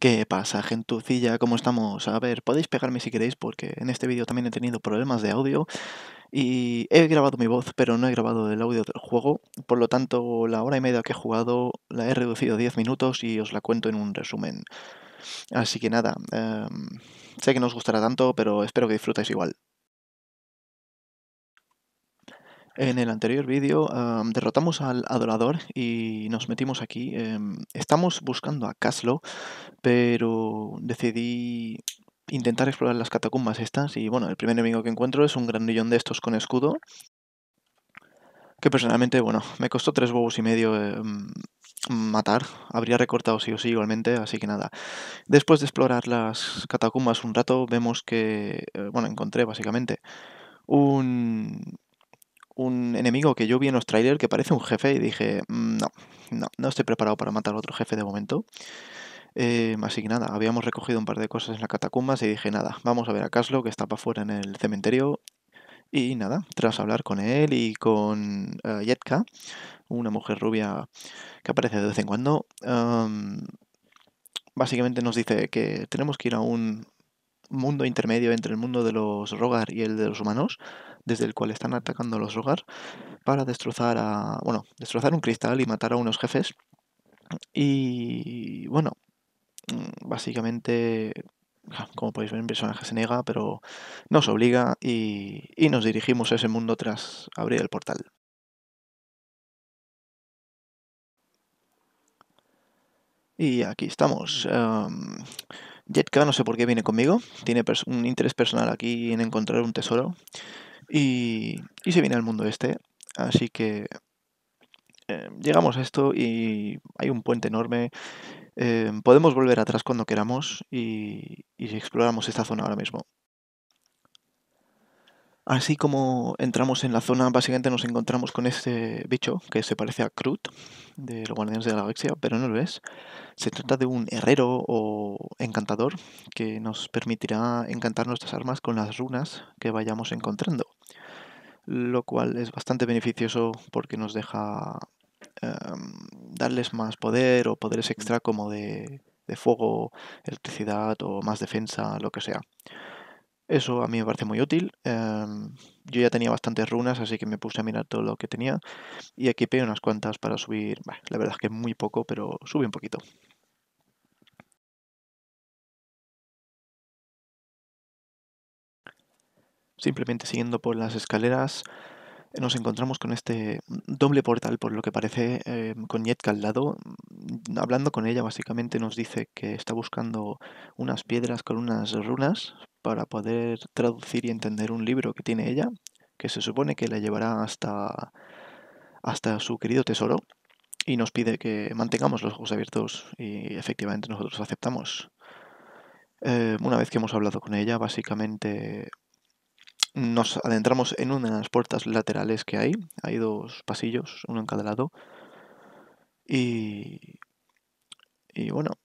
¿Qué pasa, gentucilla? ¿Cómo estamos? A ver, podéis pegarme si queréis porque en este vídeo también he tenido problemas de audio y he grabado mi voz, pero no he grabado el audio del juego, por lo tanto la hora y media que he jugado la he reducido a 10 minutos y os la cuento en un resumen. Así que nada, em, sé que no os gustará tanto, pero espero que disfrutéis igual. En el anterior vídeo derrotamos al adorador y nos metimos aquí. Em, estamos buscando a Caslo, pero decidí intentar explorar las catacumbas estas y bueno, el primer enemigo que encuentro es un grandillón de estos con escudo. Que personalmente, bueno, me costó tres huevos y medio em, matar. Habría recortado sí o sí igualmente, así que nada. Después de explorar las catacumbas un rato, vemos que, eh, bueno, encontré básicamente un un enemigo que yo vi en los trailers que parece un jefe y dije, mm, no, no, no estoy preparado para matar a otro jefe de momento. Em, así que nada, habíamos recogido un par de cosas en la catacumbas y dije, nada, vamos a ver a Caslo que está para afuera en el cementerio. Y nada, tras hablar con él y con Jetka... Eh, Yetka, una mujer rubia que aparece de vez en cuando, em, básicamente nos dice que tenemos que ir a un mundo intermedio entre el mundo de los Rogar y el de los humanos, desde el cual están atacando los hogar para destrozar a. bueno, destrozar un cristal y matar a unos jefes. Y bueno, mm, básicamente como podéis ver, el personaje se niega, pero nos obliga y, y, nos dirigimos a ese mundo tras abrir el portal. Y aquí estamos. Em, Jetka no sé por qué viene conmigo, tiene un interés personal aquí en encontrar un tesoro. Y, se viene al mundo este. Así que eh, llegamos a esto y hay un puente enorme. Eh, podemos volver atrás cuando queramos y, y exploramos esta zona ahora mismo. Así como entramos en la zona, básicamente nos encontramos con este bicho que se parece a Krut, de los Guardianes de la Galaxia, pero no lo es. Se trata de un herrero o encantador que nos permitirá encantar nuestras armas con las runas que vayamos encontrando, lo cual es bastante beneficioso porque nos deja em, darles más poder o poderes extra como de fuego, electricidad o más defensa, lo que sea. Eso a mí me parece muy útil. Em, yo ya tenía bastantes runas, así que me puse a mirar todo lo que tenía. Y aquí equipé unas cuantas para subir. la verdad es que muy poco, pero sube un poquito. Simplemente siguiendo por las escaleras, nos encontramos con este doble portal, por lo que parece, em, con Yetka al lado. Mm, hablando con ella, básicamente nos dice que está buscando unas piedras con unas runas para poder traducir y entender un libro que tiene ella, que se supone que la llevará hasta, hasta su querido tesoro, y nos pide que mantengamos los ojos abiertos y efectivamente nosotros aceptamos. Eh, una vez que hemos hablado con ella, básicamente nos adentramos en una de las puertas laterales que hay. Hay dos pasillos, uno en cada lado. Y, y bueno,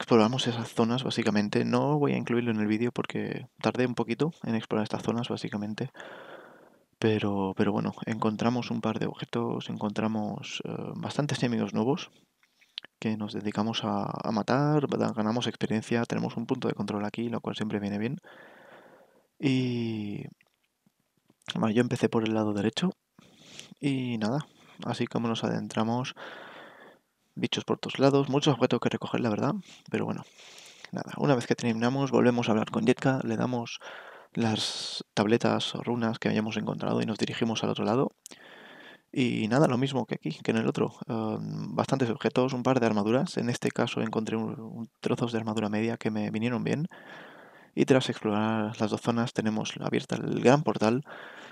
exploramos esas zonas básicamente. No voy a incluirlo en el vídeo porque tardé un poquito en explorar estas zonas básicamente. Pero, pero bueno, encontramos un par de objetos, encontramos eh, bastantes enemigos nuevos que nos dedicamos a, matar, ganamos experiencia, tenemos un punto de control aquí, lo cual siempre viene bien. Y... yo empecé por el lado derecho y nada, así como nos adentramos bichos por todos lados, muchos objetos que recoger, la verdad, pero bueno, nada, una vez que terminamos volvemos a hablar con Jetka, le damos las tabletas o runas que hayamos encontrado y nos dirigimos al otro lado. Y nada, lo mismo que aquí, que en el otro. Em, bastantes objetos, un par de armaduras. En este caso encontré un, trozos de armadura media que me vinieron bien. Y tras explorar las dos zonas tenemos abierta el gran portal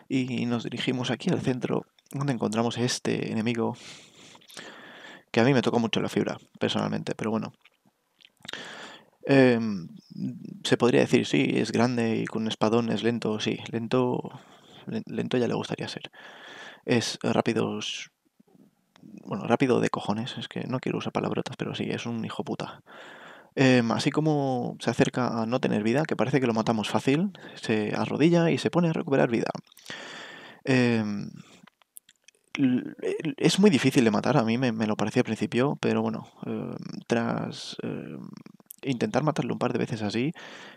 y nos dirigimos aquí al centro donde encontramos a este enemigo que a mí me tocó mucho la fibra, personalmente, pero bueno. Em, se podría decir, sí, es grande y con un espadón es lento, sí, lento, lento ya le gustaría ser. Es rápido, bueno, rápido de cojones, es que no quiero usar palabrotas, pero sí, es un hijo puta. Em, así como se acerca a no tener vida, que parece que lo matamos fácil, se arrodilla y se pone a recuperar vida. Em, es muy difícil de matar, a mí me, lo parecía al principio, pero bueno, eh, tras eh, intentar matarlo un par de veces así,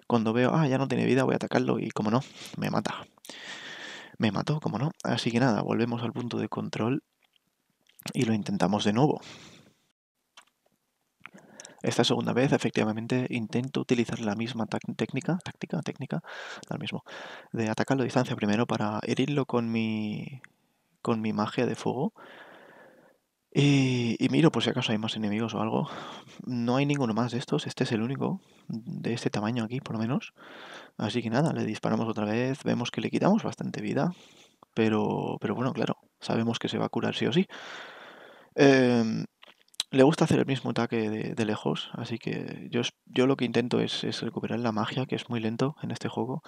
cuando veo, ah, ya no tiene vida, voy a atacarlo y como no, me mata. Me mató, como no. Así que nada, volvemos al punto de control y lo intentamos de nuevo. Esta segunda vez, efectivamente, intento utilizar la misma técnica, táctica, técnica, al mismo, de atacarlo a distancia primero para herirlo con mi con mi magia de fuego. Y, miro por si acaso hay más enemigos o algo. No hay ninguno más de estos, este es el único, de este tamaño aquí por lo menos. Así que nada, le disparamos otra vez, vemos que le quitamos bastante vida, pero, pero bueno, claro, sabemos que se va a curar sí o sí. Em, le gusta hacer el mismo ataque de, lejos, así que yo, yo, lo que intento es recuperar la magia, que es muy lento en este juego.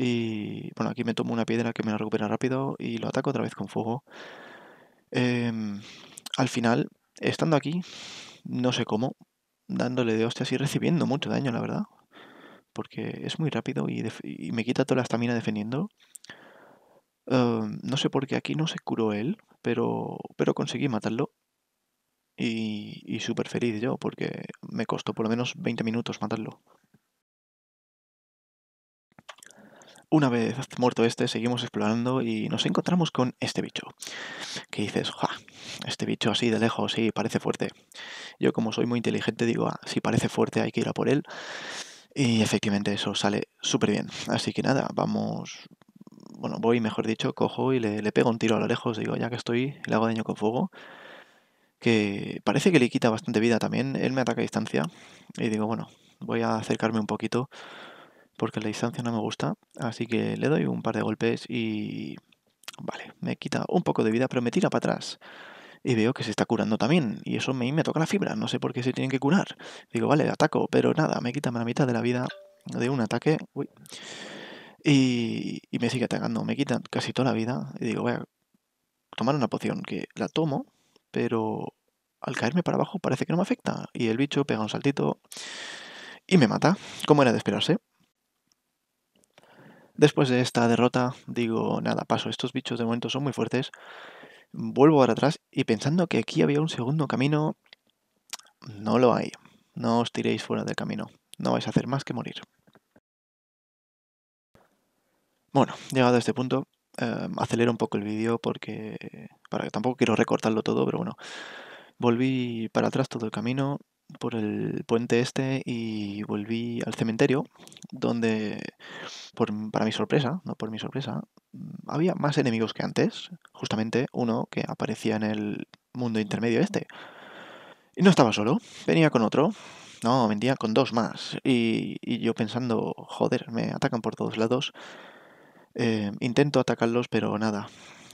Y bueno, aquí me tomo una piedra que me la recupera rápido y lo ataco otra vez con fuego. Em, al final, estando aquí, no sé cómo, dándole de hostias y recibiendo mucho daño, la verdad. Porque es muy rápido y, me quita toda la estamina defendiendo. Em, no sé por qué aquí no se curó él, pero, pero conseguí matarlo. Y, y súper feliz yo, porque me costó por lo menos 20 minutos matarlo. Una vez muerto este, seguimos explorando y nos encontramos con este bicho. Que dices, ¡ja! Este bicho así de lejos, sí, parece fuerte. Yo, como soy muy inteligente, digo, ah, si parece fuerte, hay que ir a por él. Y efectivamente, eso sale súper bien. Así que nada, vamos. Bueno, voy, mejor dicho, cojo y le, le pego un tiro a lo lejos. Digo, ya que estoy, le hago daño con fuego que parece que le quita bastante vida también. Él me ataca a distancia y digo, bueno, voy a acercarme un poquito porque la distancia no me gusta, así que le doy un par de golpes y... Vale, me quita un poco de vida, pero me tira para atrás. Y veo que se está curando también, y eso me, me toca la fibra, no sé por qué se tienen que curar. Digo, vale, ataco, pero nada, me quita la mitad de la vida de un ataque. Uy. Y, y, me sigue atacando, me quita casi toda la vida. Y digo, voy a tomar una poción que la tomo, pero al caerme para abajo parece que no me afecta. Y el bicho pega un saltito y me mata, como era de esperarse. Después de esta derrota, digo, nada, paso, estos bichos de momento son muy fuertes. Vuelvo para atrás y pensando que aquí había un segundo camino, no lo hay. No os tiréis fuera del camino, no vais a hacer más que morir. Bueno, llegado a este punto, em, acelero un poco el vídeo porque para que tampoco quiero recortarlo todo, pero bueno, volví para atrás todo el camino, por el puente este y volví al cementerio, donde, por, para mi sorpresa, no por mi sorpresa, mm, había más enemigos que antes, justamente uno que aparecía en el mundo intermedio este. Y no estaba solo, venía con otro, no, venía con dos más, y, yo pensando, joder, me atacan por todos lados, eh, intento atacarlos, pero nada,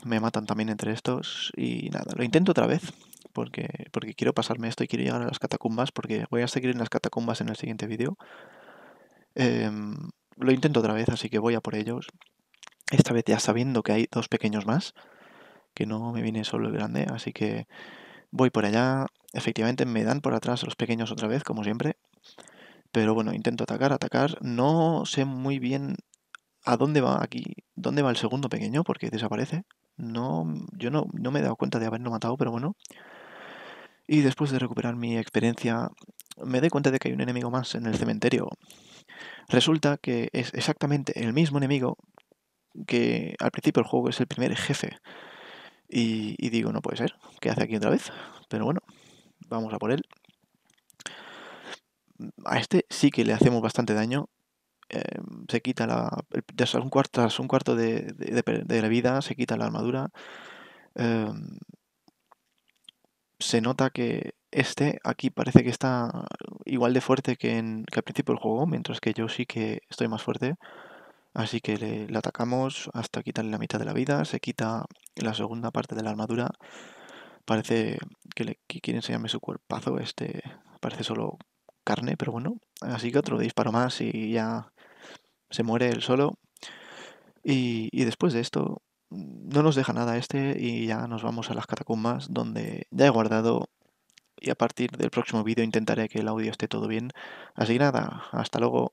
me matan también entre estos, y nada, lo intento otra vez, porque, porque quiero pasarme esto y quiero llegar a las catacumbas, porque voy a seguir en las catacumbas en el siguiente vídeo. Em, lo intento otra vez, así que voy a por ellos. Esta vez ya sabiendo que hay dos pequeños más, que no me viene solo el grande, así que voy por allá. Efectivamente me dan por atrás los pequeños otra vez, como siempre. Pero bueno, intento atacar, atacar. No sé muy bien a dónde va aquí, dónde va el segundo pequeño, porque desaparece. No, yo no, no me he dado cuenta de haberlo matado, pero bueno. Y después de recuperar mi experiencia, me doy cuenta de que hay un enemigo más en el cementerio. Resulta que es exactamente el mismo enemigo que al principio del juego es el primer jefe. Y, digo, no puede ser, ¿qué hace aquí otra vez? Pero bueno, vamos a por él. A este sí que le hacemos bastante daño. Em, se quita la. Tras un cuarto, un cuarto de, de, la vida, se quita la armadura. Em, se nota que este aquí parece que está igual de fuerte que, en, al principio del juego, mientras que yo sí que estoy más fuerte. Así que le, atacamos hasta quitarle la mitad de la vida, se quita la segunda parte de la armadura. Parece que, le, que quiere enseñarme su cuerpazo, este parece solo carne, pero bueno. Así que otro disparo más y ya se muere él solo. Y, y después de esto no nos deja nada este y ya nos vamos a las catacumbas donde ya he guardado y a partir del próximo vídeo intentaré que el audio esté todo bien. Así nada, hasta luego.